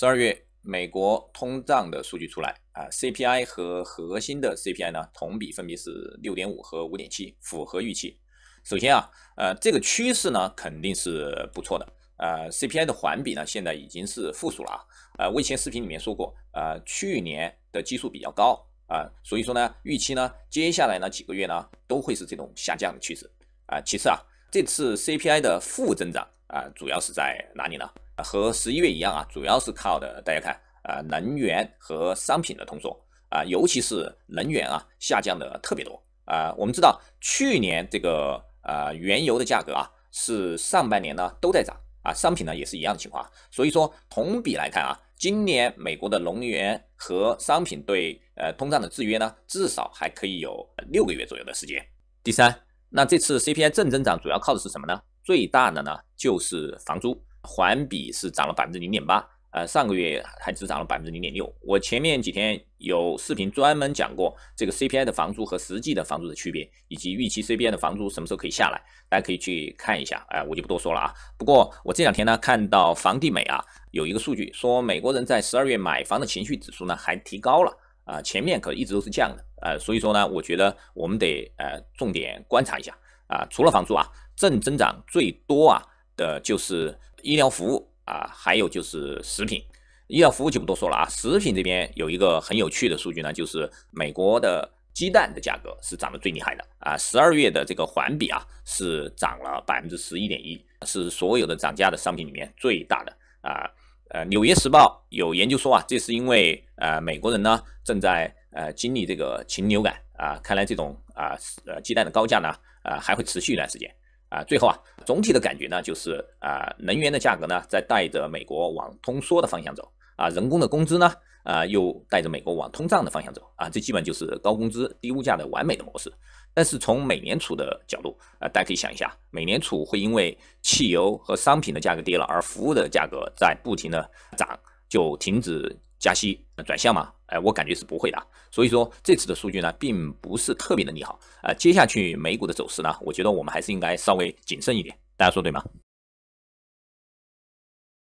十二月美国通胀的数据出来啊，CPI 和核心的 CPI 呢，同比分别是六点五和五点七，符合预期。首先啊，呃，这个趋势呢肯定是不错的。呃，CPI 的环比呢现在已经是负数了啊。呃，以前视频里面说过，呃，去年的基数比较高啊，所以说呢，预期呢接下来呢几个月呢都会是这种下降的趋势啊。其次啊，这次 CPI 的负增长。啊，主要是在哪里呢？和十一月一样啊，主要是靠的，大家看，呃，能源和商品的通缩啊，尤其是能源啊，下降的特别多啊。我们知道去年这个呃原油的价格啊，是上半年呢都在涨啊，商品呢也是一样的情况。所以说同比来看啊，今年美国的能源和商品对呃通胀的制约呢，至少还可以有六个月左右的时间。第三，那这次 CPI 正增长主要靠的是什么呢？最大的呢就是房租，环比是涨了百分之零点八，呃，上个月还只涨了百分之零点六。我前面几天有视频专门讲过这个 CPI 的房租和实际的房租的区别，以及预期 CPI 的房租什么时候可以下来，大家可以去看一下。哎，我就不多说了啊。不过我这两天呢看到房地美啊有一个数据说，美国人在十二月买房的情绪指数呢还提高了啊，前面可一直都是降的，呃，所以说呢，我觉得我们得呃重点观察一下。啊，除了房租啊，正增长最多啊的就是医疗服务啊，还有就是食品。医疗服务就不多说了啊，食品这边有一个很有趣的数据呢，就是美国的鸡蛋的价格是涨得最厉害的啊，十二月的这个环比啊是涨了百分之十一点一，是所有的涨价的商品里面最大的啊。呃，《纽约时报》有研究说啊，这是因为呃美国人呢正在呃经历这个禽流感。啊，看来这种啊，呃，鸡蛋的高价呢，啊，还会持续一段时间。啊，最后啊，总体的感觉呢，就是啊，能源的价格呢，在带着美国往通缩的方向走，啊，人工的工资呢，啊，又带着美国往通胀的方向走，啊，这基本就是高工资、低物价的完美的模式。但是从美联储的角度，啊，大家可以想一下，美联储会因为汽油和商品的价格跌了，而服务的价格在不停的涨，就停止。加息转向嘛？哎，我感觉是不会的。所以说这次的数据呢，并不是特别的利好。啊，接下去美股的走势呢，我觉得我们还是应该稍微谨慎一点。大家说对吗？